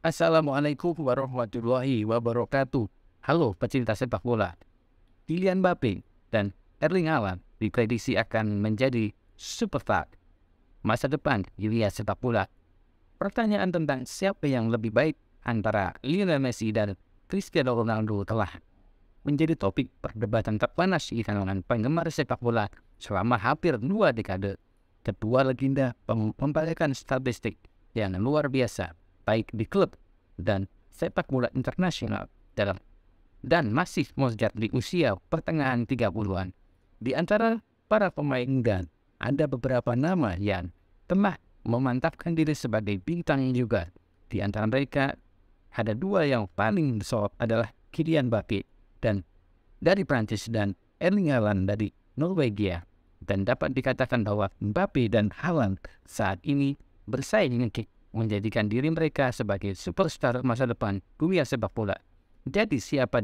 Assalamualaikum warahmatullahi wabarakatuh. Halo pecinta sepak bola. Kylian Mbappe dan Erling Haaland diprediksi akan menjadi super masa depan dunia sepak bola. Pertanyaan tentang siapa yang lebih baik antara Lionel Messi dan Cristiano Ronaldo telah menjadi topik perdebatan terpanas di kalangan penggemar sepak bola selama hampir dua dekade. Kedua legenda mem- membalikkan statistik yang luar biasa baik di klub dan sepak bola internasional dalam dan masih melonjak di usia pertengahan 30-an. Di antara para pemain dan ada beberapa nama yang telah memantapkan diri sebagai bintang juga. Di antara mereka ada dua yang paling besar adalah Kylian Mbappe dan dari Prancis dan Erling Haaland dari Norwegia. Dan dapat dikatakan bahwa Mbappe dan Haaland saat ini bersaing dengan menjadikan diri mereka sebagai superstar masa depan dunia sepak bola. Jadi siapa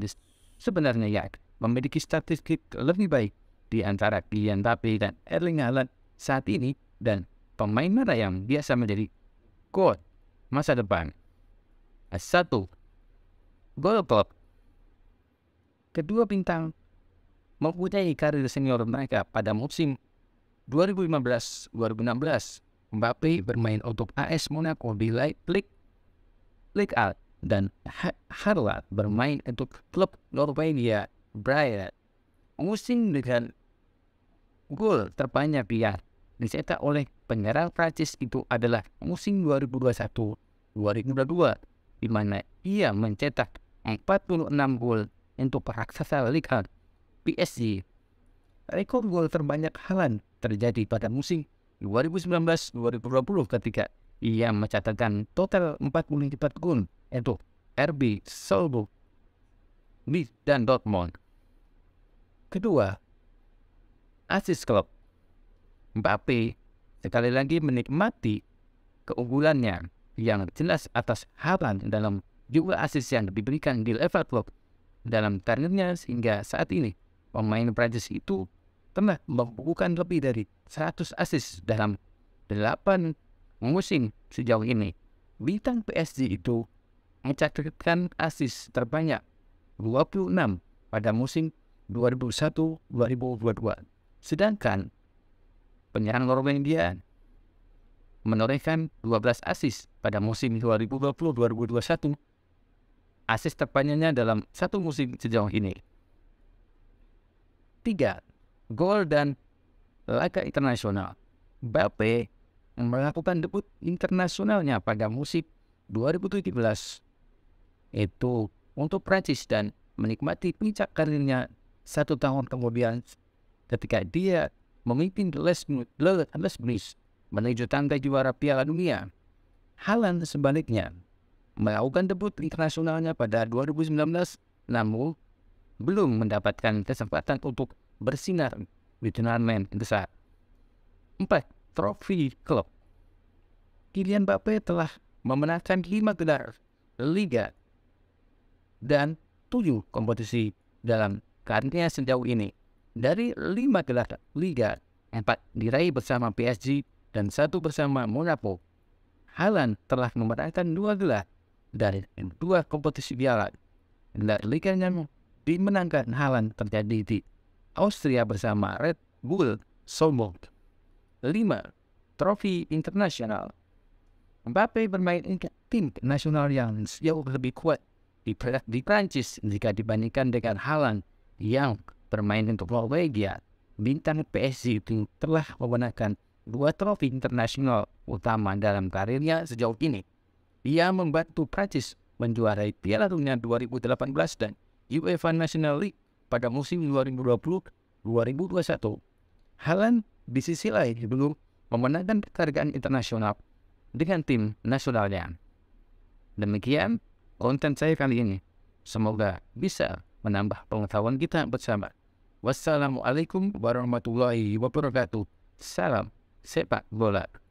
sebenarnya yang memiliki statistik lebih baik di antara Kylian Mbappe dan Erling Haaland saat ini dan pemain mana yang biasa menjadi God masa depan? Satu Gol klub. Kedua bintang mempunyai karir senior mereka pada musim 2015-2016 Mbappe bermain untuk AS Monaco di Leipzig, Leipzig Out, dan Harlat bermain untuk klub Norwegia Brighton Musim dengan gol terbanyak biar dicetak oleh penyerang Prancis itu adalah musim 2021-2022 di mana ia mencetak 46 gol untuk raksasa Liga PSG. Rekor gol terbanyak Halan terjadi pada musim 2019-2020 ketika ia mencatatkan total 44 gol yaitu RB Salzburg, Leeds dan Dortmund. Kedua, asis klub. Mbappe sekali lagi menikmati keunggulannya yang jelas atas Haaland dalam jumlah asis yang diberikan di Liverpool dalam karirnya sehingga saat ini pemain Prancis itu pernah membukukan lebih dari 100 asis dalam 8 musim sejauh ini. Bintang PSG itu mencatatkan asis terbanyak 26 pada musim 2001-2022. Sedangkan penyerang Norwegia menorehkan 12 asis pada musim 2020-2021. Asis terbanyaknya dalam satu musim sejauh ini. 3 gol dan laga internasional. Mbappe melakukan debut internasionalnya pada musim 2017 itu untuk Prancis dan menikmati puncak karirnya satu tahun kemudian ketika dia memimpin Lesbos menuju tangga juara Piala Dunia. Halan sebaliknya melakukan debut internasionalnya pada 2019 namun belum mendapatkan kesempatan untuk bersinar di turnamen besar. 4. Trofi klub Kylian Mbappe telah memenangkan 5 gelar Liga dan 7 kompetisi dalam karirnya sejauh ini. Dari 5 gelar Liga, 4 diraih bersama PSG dan 1 bersama Monaco. Haaland telah memenangkan 2 gelar dari 2 kompetisi biara. Gelar Liga yang dimenangkan Haaland terjadi di Austria bersama Red Bull Salzburg. 5. Trofi Internasional Mbappe bermain untuk tim nasional yang jauh lebih kuat di, di Prancis jika dibandingkan dengan Haaland yang bermain untuk Norwegia. Bintang PSG itu telah memenangkan dua trofi internasional utama dalam karirnya sejauh ini. Ia membantu Prancis menjuarai Piala Dunia 2018 dan UEFA National League pada musim 2020-2021. Haaland di sisi lain belum memenangkan pertarungan internasional dengan tim nasionalnya. Demikian konten saya kali ini. Semoga bisa menambah pengetahuan kita bersama. Wassalamualaikum warahmatullahi wabarakatuh. Salam sepak bola.